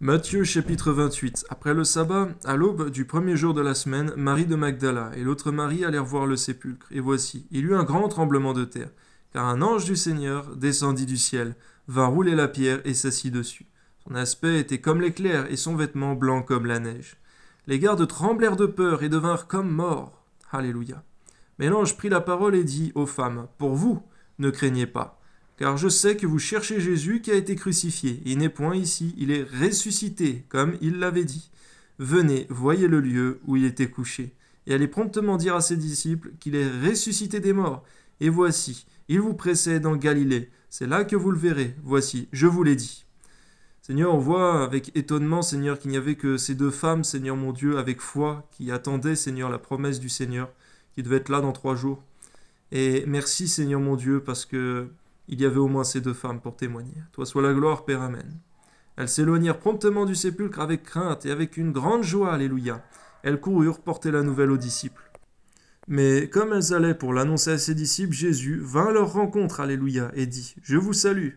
Matthieu chapitre 28 Après le sabbat, à l'aube du premier jour de la semaine, Marie de Magdala et l'autre Marie allèrent voir le sépulcre, et voici, il eut un grand tremblement de terre, car un ange du Seigneur descendit du ciel, vint rouler la pierre et s'assit dessus. Son aspect était comme l'éclair, et son vêtement blanc comme la neige. Les gardes tremblèrent de peur et devinrent comme morts. Alléluia. Mais l'ange prit la parole et dit aux femmes, Pour vous, ne craignez pas car je sais que vous cherchez Jésus qui a été crucifié. Il n'est point ici, il est ressuscité, comme il l'avait dit. Venez, voyez le lieu où il était couché. Et allez promptement dire à ses disciples qu'il est ressuscité des morts. Et voici, il vous précède en Galilée. C'est là que vous le verrez. Voici, je vous l'ai dit. Seigneur, on voit avec étonnement, Seigneur, qu'il n'y avait que ces deux femmes, Seigneur mon Dieu, avec foi, qui attendaient, Seigneur, la promesse du Seigneur, qui devait être là dans trois jours. Et merci, Seigneur mon Dieu, parce que il y avait au moins ces deux femmes pour témoigner. Toi soit la gloire, Père, Amen. Elles s'éloignèrent promptement du sépulcre avec crainte et avec une grande joie, Alléluia. Elles coururent porter la nouvelle aux disciples. Mais comme elles allaient pour l'annoncer à ses disciples, Jésus vint à leur rencontre, Alléluia, et dit Je vous salue.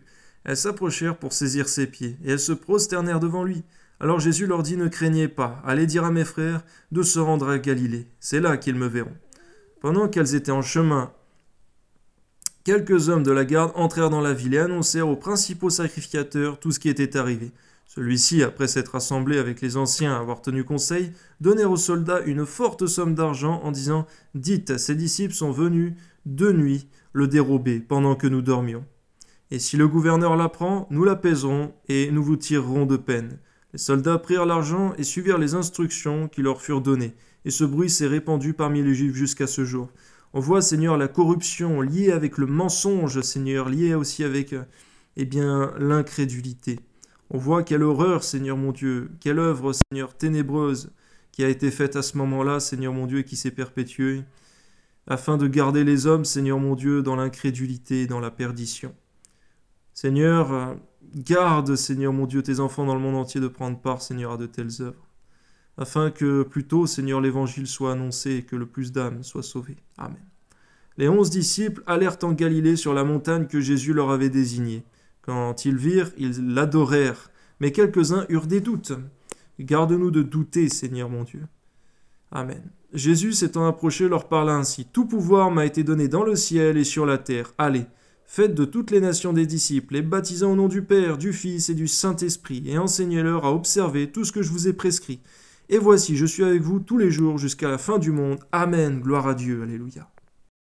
Elles s'approchèrent pour saisir ses pieds, et elles se prosternèrent devant lui. Alors Jésus leur dit Ne craignez pas, allez dire à mes frères de se rendre à Galilée, c'est là qu'ils me verront. Pendant qu'elles étaient en chemin, Quelques hommes de la garde entrèrent dans la ville et annoncèrent aux principaux sacrificateurs tout ce qui était arrivé. Celui-ci, après s'être assemblé avec les anciens à avoir tenu conseil, donnèrent aux soldats une forte somme d'argent en disant Dites, ces disciples sont venus de nuit le dérober pendant que nous dormions. Et si le gouverneur l'apprend, nous l'apaiserons et nous vous tirerons de peine. Les soldats prirent l'argent et suivirent les instructions qui leur furent données, et ce bruit s'est répandu parmi les Juifs jusqu'à ce jour. On voit, Seigneur, la corruption liée avec le mensonge, Seigneur, liée aussi avec euh, eh bien l'incrédulité. On voit quelle horreur, Seigneur mon Dieu, quelle œuvre, Seigneur, ténébreuse qui a été faite à ce moment-là, Seigneur mon Dieu, et qui s'est perpétuée, afin de garder les hommes, Seigneur mon Dieu, dans l'incrédulité et dans la perdition. Seigneur, euh, garde, Seigneur mon Dieu, tes enfants dans le monde entier de prendre part, Seigneur, à de telles œuvres afin que plus tôt, Seigneur, l'Évangile soit annoncé et que le plus d'âmes soient sauvées. Amen. Les onze disciples allèrent en Galilée sur la montagne que Jésus leur avait désignée. Quand ils virent, ils l'adorèrent, mais quelques-uns eurent des doutes. Garde-nous de douter, Seigneur mon Dieu. Amen. Jésus s'étant approché leur parla ainsi. Tout pouvoir m'a été donné dans le ciel et sur la terre. Allez, faites de toutes les nations des disciples, les baptisant au nom du Père, du Fils et du Saint-Esprit, et enseignez-leur à observer tout ce que je vous ai prescrit. Et voici, je suis avec vous tous les jours jusqu'à la fin du monde. Amen, gloire à Dieu, alléluia.